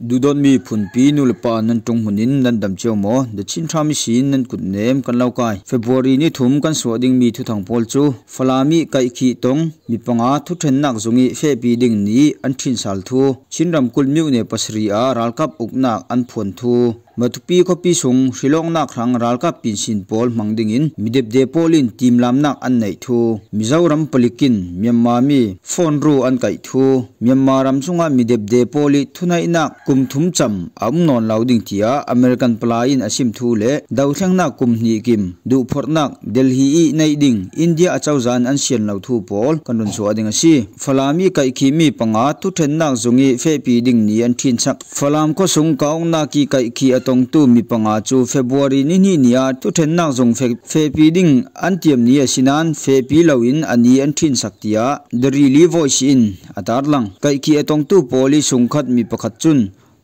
dudot mi phun pi nul pa nan tung hunin nan dam cheu mo de chin tha mi shin nan kut nem kan lau kai february ni thum kan so ding mi thu thang pol chu falami kai khi tong mi panga thu then nak zungi fe pi ding ni an thin sal thu chin ram kul miu ne pasri a ral kap uknak an phun thu matupi kopi sung shilong nak rang ral ka pinsin pol mangding in midep de polin tim lam nak an nei thu mizoram palikin myanmar mi phone ru an kai thu myanmar ram sunga midep de poli thunai na kum thum cham am non lauding tia american pla in asim thu le dau thang na kum ni kim du phor nak delhi i nei ding india achau zan an sian lo thu pol kanun so ading asi falami kai khi mi panga tu then nak zungi fe pi ding ni an thin chak falam ko sung kaung na ki kai khi at tong tu mi panga chu february ni ni nia tu then nang zong fe fe piding antiam ni sinan fe pi lawin ani an thin saktia the really voice in atar lang kai ki e tong tu poli sungkhat mi pakhat chun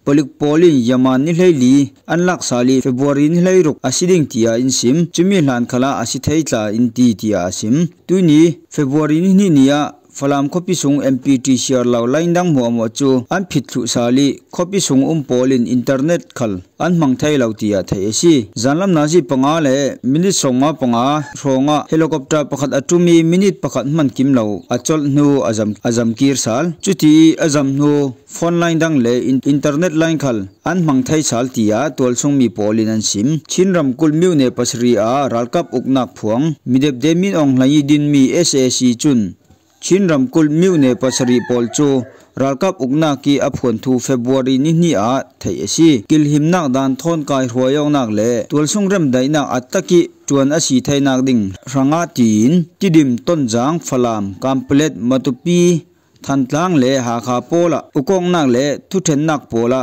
polik poli yaman ni leili anlak sali february ni lei ruk asiding tia in sim chumi hlan khala asithei tla in ti tia sim tu ni february ni ni nia falam khopi sung MPTCR lo lain dang mu amo chu an phit thu sali copy sung um polin internet khal an mang thai lo tia thai e si zanlam na ji panga le minute songa panga ronga helicopter pakhat atumi minute pakhat man kim lo achol nu azam azam kir sal chuti azam nu phone line dang le internet line khal an mang thai sal tia tol sung mi polin an sim chin ram kul miu ne pasri a ralkap uknak phuang midep demin ong lai din mi SAC chun chin ram kul miu ne pasari pol chu ralkap ukna ki aphon thu february ni ni a thei asi kil him nak dan thon kai hroyong nak le tulsung rem dai na ataki chuan asi thei nak ding ranga tin tidim ton jang phalam complete matupi thantlang le ha kha pola ukong nak le thu then nak pola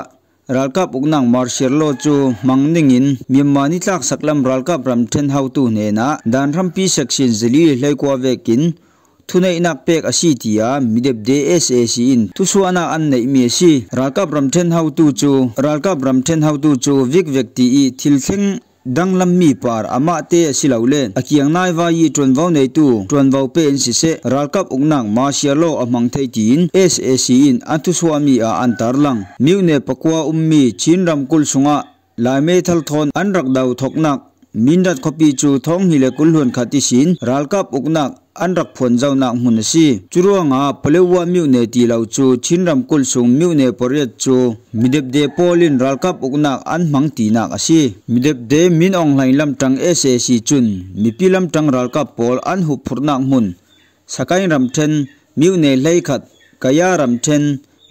ralkap uknang marshal lo chu mangningin myanmar ni tlak saklam ralkap ram then how tu ne na dan ram pi section zeli lekwa vekin thunei nak pek a si ti a midep de in tu su ana an nei me si ra ka bram then how to chu ra ka how to chu vik vik ti e thil thing dang lam mi par ama te silawle akiyang nai wa yi tron vaw nei tu tron vaw pe n si se ral kap ung nang ma sia lo amang thei tin s a c in an tu su a an tar lang miu ne pakwa um mi chin ram kul sunga la me thal thon an rak dau thok nak min dat khopi chu thong hi le kul hun khati sin ral kap ung nak anrak phon jaw na hmun si churuanga palewa miu ne ti lau chu chinram kul sung miu ne poriat chu midep de polin ral kap ugna an mang ti na ka si midep de min ong lai lam tang ese chun mi pi lam tang ral kap pol an hu phur na hmun sakai ram then miu ne lai khat kaya ram then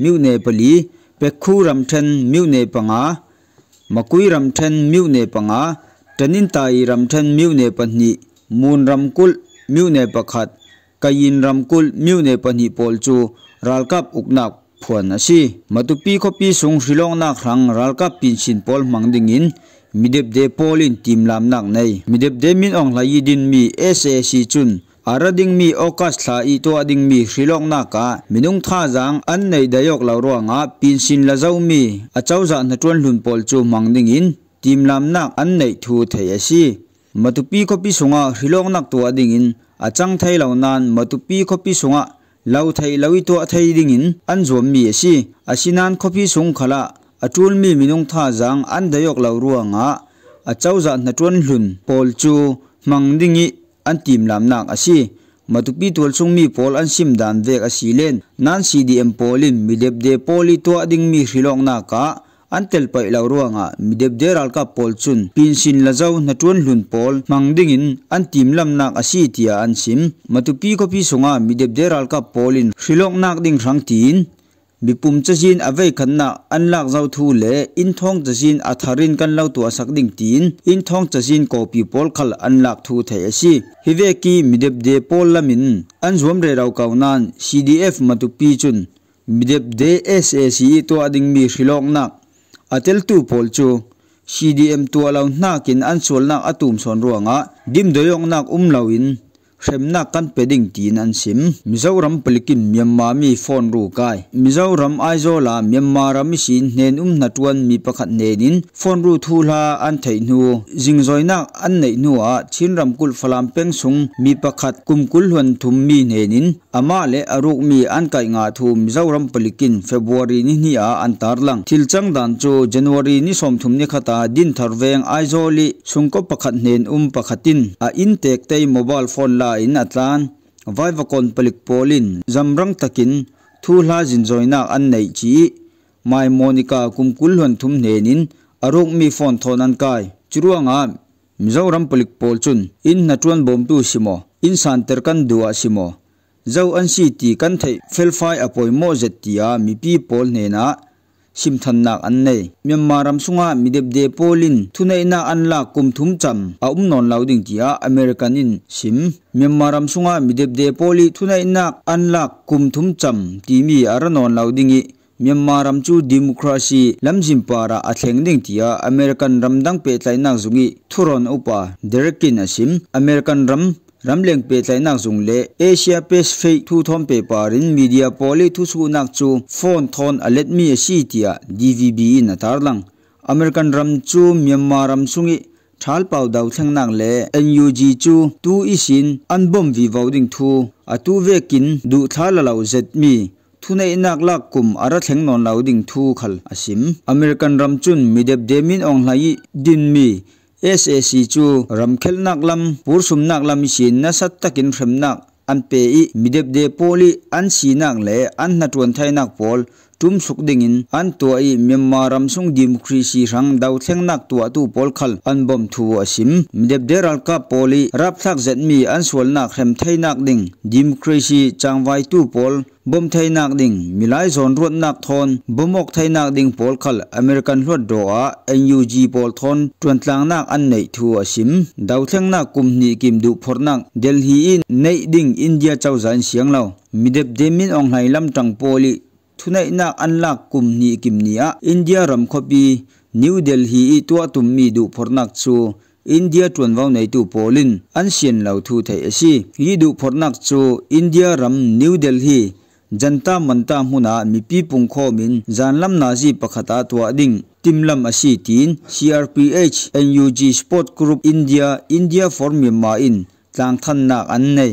miu ne pali pe khu ram then miu ne panga makui ram then ne panga tanin tai ram then ne panni mun ram kul มิวในประคัดกายินรำกุลมิวในปนิปอลจูรัลกับอุกนักพวนอาชีมาตุปีขปีสงสิลองนักครั้งรัลกับปินชินปอลมังดิงินมิเด็บเดปอลินทีมลามนักในมิเด็บเดมินองลายดินมีเอสเอซีจุนอาระดิงมีโอกาสลาอีตัวดิงมีสิลองนักกะมินุงท่าจังอันในดายกเหลาวรัวงาปินชินละเจ้ามีอาเจ้าจันทร์ชวนลุนปอลจูมังดิงินทีมลามนักอันในทูเทียชี Matupi kopi sunga hilong nak tua dingin. Acang thai lau nan matupi kopi sunga. Lau thai lawi itu a dingin. An zwa mi e si. A nan kopi sung khala, atul mi minung tha zang an dayok lau rua nga. A chau za na chuan hlun. Pol chu, mang dingi an tim lam nak a Matupi tuol sung mi pol an sim dan vek a len. Nan si di em polim midep de poli tua ding mi hilong nak ka. อันเตลไปเลารัวงอะมีเด็บเดรัลกับพอลซุนพินซินลาเจาวนัาจวนลุนพอลมังดิงินอันทีมลำนักอาศัยที่อันซิมมาตุปีก็พีสุงอะมีเด็บเดรัลกับพอลินสิลกนักดิงสังทินมีปุ่มจะินอาไว้ขันนัอันลักเจ้าทูเลอินทองเจะินอัทารินกันเล่าตัวสักดิงทินอินทองเจะินก็ปีพอลขลอันลักทูเทียสีฮิเวกีมีเด็บเดรพอลลามินอันสวมเรียวกาวนั้น CDF มาตุปีจุนมีเด็บเดรเอสเอซีตัวดิงมีสิลกนัก atel tu pol chu cdm tu alaw nakin ansol na atum son ruanga dim doyong nak umlawin remna kan peding tin an sim mizoram pelikin myanmar mi phone ru kai mizoram aizola myanmar mi sin hnen um na tuan mi pakhat nenin phone ru thula an thei nu jingzoina an nei nu a chinram kul falam peng sung mi pakhat kumkul hon thum mi nenin ama le aruk mi an kai nga thu mizoram pelikin february ni ni a an tar lang thilchang dan chu january ni som thum ni khata din tharweng aizoli sungko pakhat hnen um pakhatin a in tek te mobile phone la ta in atlan vai vakon palik polin zamrang takin thu la jin joina an nei chi mai monica kumkul hon thum hnenin arok mi phone thon an kai churuanga mizoram palik pol chun in natuan bom tu simo in san ter kan duwa simo zau an si ti kan thei felfai apoi mo zetia mi pi pol hne na simthan nak an sunga midep de polin thunai na an la kum thum cham a um non lauding tia american in sim myanmar ram sunga midep de poli thunai na an la kum thum cham ti mi ar non lauding i myanmar ram chu democracy lam para a theng ding tia american ramdang dang pe tlai zungi thuron upa derkin asim american ram ramleng pe tlai nak zung le asia pacific thu thom pe parin media poli thu su nak chu phone thon a let me see tia dvb in tarlang american ram chu myanmar ram sungi thal pau dau thang nang le ngug chu tu isin an bom vi voting thu a tu ve kin du thal la lo zet mi thu nei nak lak kum ara theng non lauding thu khal asim american ram chun midep demin ong lai din mi SAC chu ramkhel nak lam pursum nak lam si na sat takin khrem nak an pe i midep de poli an si nak le an na tuan thai nak pol tum suk ding in an tua i myanmar ramsung democracy rang dau thleng nak tua tu pol khal an bom thu asim mdep der al ka poli rap thak zet mi an sual nak hrem thei nak ding democracy vai tu pol bom thai nak ding milai zon ruột nak thon bomok thai nak ding pol khal american ruột do a nug pol thon tuan tlang nak an nei thu asim dau thleng nak kum ni kim du phor nak delhi in nei ding india chau zan siang lo midep demin ong hai lam tang poli thunaina anlak kim kimnia india ram ramkhopi new delhi i tua mi du phornak chu India tuần vào này tu Polin, an xin lâu thu thấy asi, yi du phornak chu India ram New Delhi, janta manta huna mi pi pung kho min zan lam na ji pakhata tua ding tim lam asi tin CRPH NUG Sport Group India India for Myanmar in tlang than nak an nei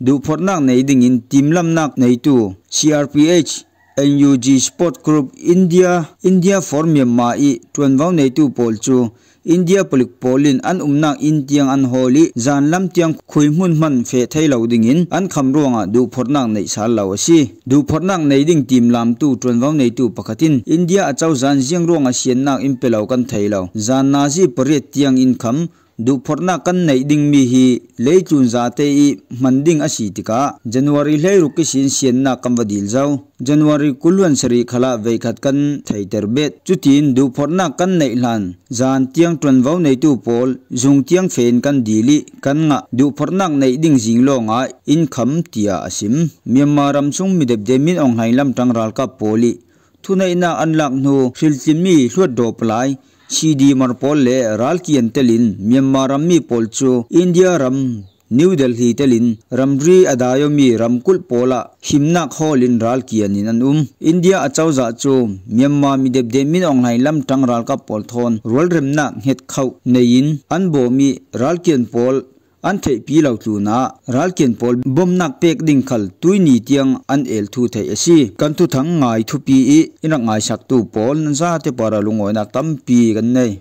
du phornak nei ding in tim lam nak nei tu CRPH NUG Sport Group India India for Myanmar i tuan vau nei tu pol chu India polik polin an umna in tiang an holi zan lam tiang khui mun man fe thei lo ding in an kham ruanga du phornang nei sal lo si du phornang nei ding tim lam tu tuan vau nei tu pakhatin India achau zan jiang ruanga sian nak impelo kan thei lo zan na ji pare tiang in kham du phorna kan nei ding mi hi le chun za te i manding asi tika january le ruki sin sian na kam wadil zau january kulwan sari khala ve khat kan thaitar bet chutin du phorna kan nei lan zan tiang tron vau nei tu pol zung tiang fen kan dili kan nga du phorna nei ding jing lo nga in kham tia asim myanmar ram chung mi dep de min ong hai lam tang ral ka poli thunai na an lak nu thil tin mi hluat do plai CD marpol le ralkian telin Myanmar ram mi polcho India ram New Delhi telin ramri adayomi ramkul pola himna kholin ral kianin an um India achauza chu Myanmar mi dep de min onglai lam tang ral ka pol thon rol remna het khau nein an bo mi ralkian pol an thei pi lo tu na ralkin pol bom nak pek ding khal tui ni tiang an el thu thei asi kan thu thang ngai thu pi i ina ngai sak tu pol nan za te para lungoi na tam pi gan nei